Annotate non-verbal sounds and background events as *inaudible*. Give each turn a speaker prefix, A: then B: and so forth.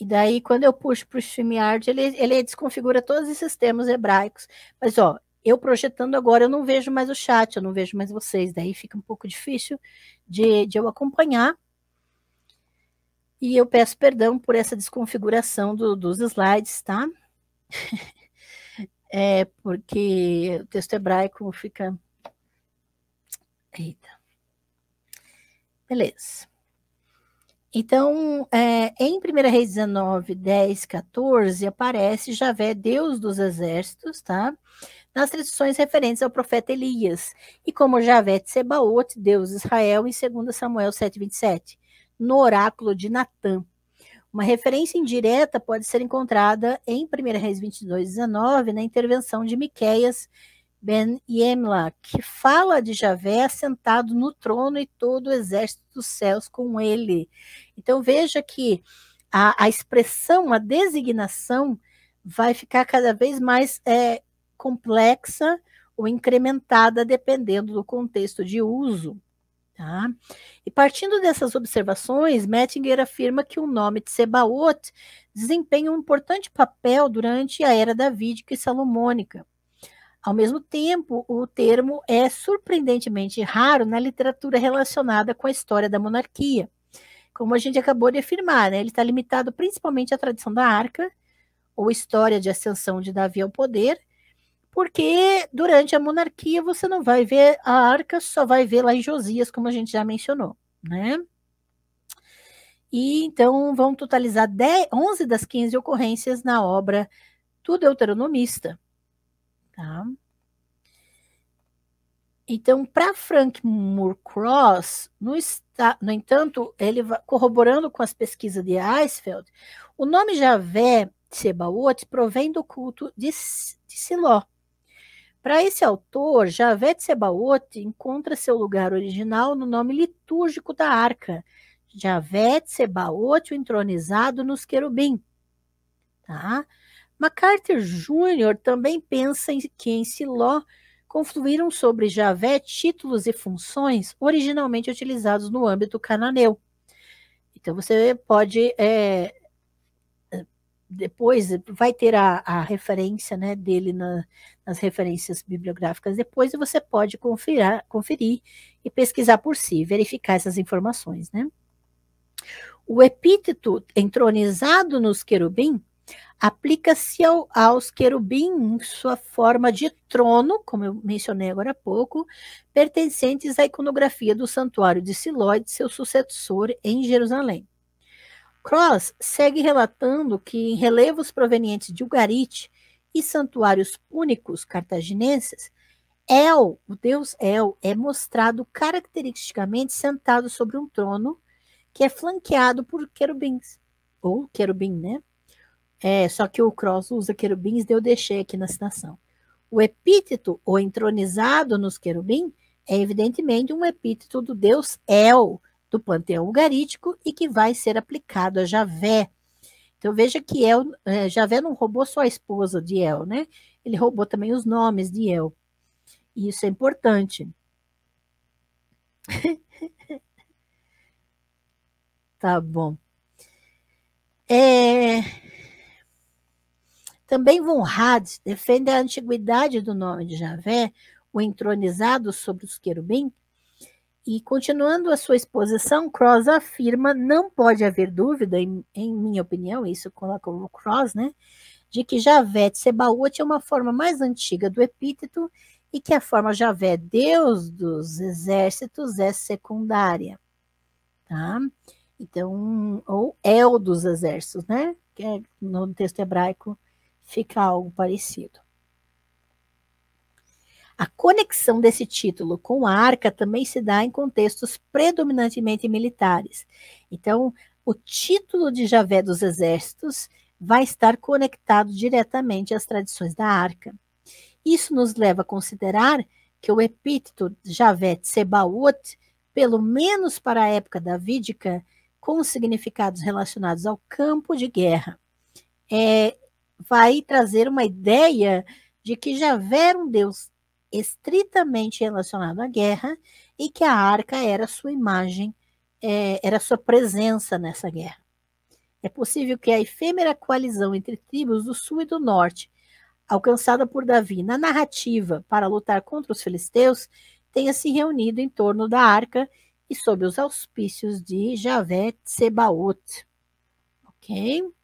A: E daí, quando eu puxo para o StreamYard, ele, ele desconfigura todos esses sistemas hebraicos. Mas, ó, eu projetando agora, eu não vejo mais o chat, eu não vejo mais vocês. Daí fica um pouco difícil de, de eu acompanhar. E eu peço perdão por essa desconfiguração do, dos slides, tá? *laughs* é porque o texto hebraico fica. Eita. Beleza. Então, é, em 1 Reis 19, 10, 14, aparece Javé, Deus dos exércitos, tá? Nas tradições referentes ao profeta Elias, e como Javé de Sebaot, Deus de Israel, em 2 Samuel 7, 27, no oráculo de Natã. Uma referência indireta pode ser encontrada em 1 Reis 22, 19, na intervenção de Miquéias, Ben Yemla, que fala de Javé sentado no trono e todo o exército dos céus com ele. Então veja que a, a expressão, a designação vai ficar cada vez mais é, complexa ou incrementada dependendo do contexto de uso. Tá? E partindo dessas observações, Mettinger afirma que o nome de Sebaot desempenha um importante papel durante a era davídica e salomônica ao mesmo tempo, o termo é surpreendentemente raro na literatura relacionada com a história da monarquia. Como a gente acabou de afirmar, né, ele está limitado principalmente à tradição da arca, ou história de ascensão de Davi ao poder, porque durante a monarquia você não vai ver a arca, só vai ver lá em Josias, como a gente já mencionou, né? E então vão totalizar 10, 11 das 15 ocorrências na obra do Deuteronomista. Tá? Então, para Frank Moore no, no, entanto, ele corroborando com as pesquisas de Eisfeld, o nome Javé Tsebaot provém do culto de, de Siló. Para esse autor, Javé Tsebaot encontra seu lugar original no nome litúrgico da arca, Javé Tsebaot, o entronizado nos querubim. Tá? MacArthur Júnior também pensa em que em Siló confluíram sobre Javé títulos e funções originalmente utilizados no âmbito cananeu. Então você pode é, depois vai ter a, a referência né, dele na, nas referências bibliográficas depois e você pode conferir, conferir e pesquisar por si, verificar essas informações. Né? O epíteto entronizado nos querubim aplica-se ao, aos querubim em sua forma de trono, como eu mencionei agora há pouco, pertencentes à iconografia do santuário de Silóide, seu sucessor em Jerusalém. Cross segue relatando que em relevos provenientes de Ugarit e santuários únicos cartaginenses, El, o deus El, é mostrado caracteristicamente sentado sobre um trono que é flanqueado por querubins, ou querubim, né? É, só que o Cross usa querubins, eu deixei aqui na citação. O epíteto, ou entronizado nos querubins é evidentemente um epíteto do deus El, do panteão ugarítico, e que vai ser aplicado a Javé. Então veja que El, é, Javé não roubou só a esposa de El, né? Ele roubou também os nomes de El. E isso é importante. *laughs* tá bom. É, também Von Hades defende a antiguidade do nome de Javé, o entronizado sobre os querubim, e continuando a sua exposição, Cross afirma, não pode haver dúvida, em, em minha opinião, isso coloca o Cross, né, de que Javé Sebaot é uma forma mais antiga do epíteto e que a forma Javé, Deus dos exércitos, é secundária. Tá? Então, ou El é dos exércitos, né? Que é no texto hebraico fica algo parecido. A conexão desse título com a arca também se dá em contextos predominantemente militares. Então, o título de Javé dos Exércitos vai estar conectado diretamente às tradições da arca. Isso nos leva a considerar que o epíteto Javé Sebaot, pelo menos para a época davídica, com significados relacionados ao campo de guerra, é, vai trazer uma ideia de que Javé era um Deus estritamente relacionado à guerra e que a arca era sua imagem, é, era sua presença nessa guerra. É possível que a efêmera coalizão entre tribos do sul e do norte, alcançada por Davi na narrativa para lutar contra os filisteus, tenha se reunido em torno da arca e sob os auspícios de Javé Tsebaot. Ok?